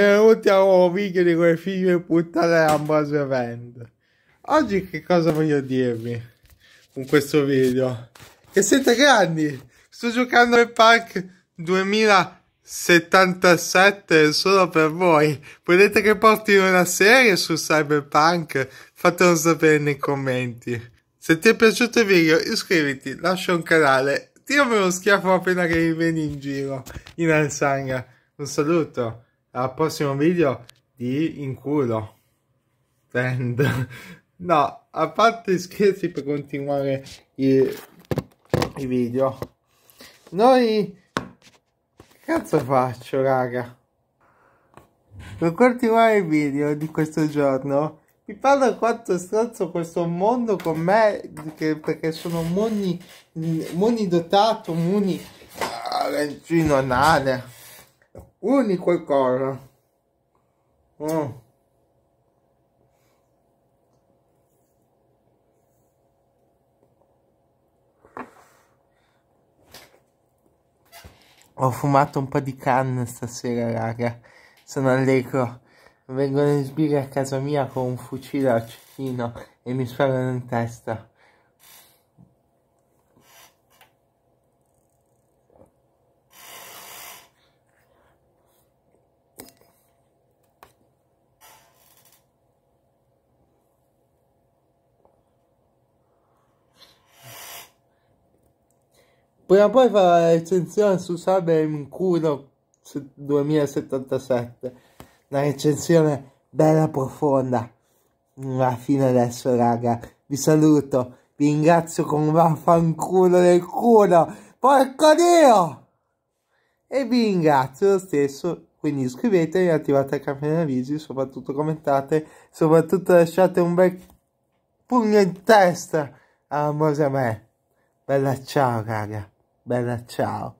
Benvenuti video di quel figlio di puttana Ambrosio Vend. Oggi che cosa voglio dirvi con questo video? Che siete grandi! Sto giocando nel park 2077 solo per voi. Volete che porti una serie su Cyberpunk? Fatelo sapere nei commenti. Se ti è piaciuto il video iscriviti, lascia un canale, tirami uno schiaffo appena che vieni in giro in Alsanga. Un saluto! al prossimo video di in culo. And, no, a parte scherzi per continuare i, i video. Noi... Che cazzo faccio, raga? Per continuare il video di questo giorno, mi parla quanto strozzo questo mondo con me, che, perché sono moni, moni dotato, moni... Ah, leggino anale unico qualcosa. Mm. Ho fumato un po' di canne stasera, raga. Sono allegro. Vengono in sbirri a casa mia con un fucile a cecchino e mi sparano in testa. Prima o poi farò la recensione su Cyber Cuno 2077. Una recensione bella profonda. Ma fine adesso, raga. Vi saluto. Vi ringrazio con vaffanculo del culo. Porco Dio! E vi ringrazio lo stesso. Quindi iscrivetevi, attivate la campanella visi, soprattutto commentate, soprattutto lasciate un bel pugno in testa a me. Bella ciao, raga. Bella, tchau.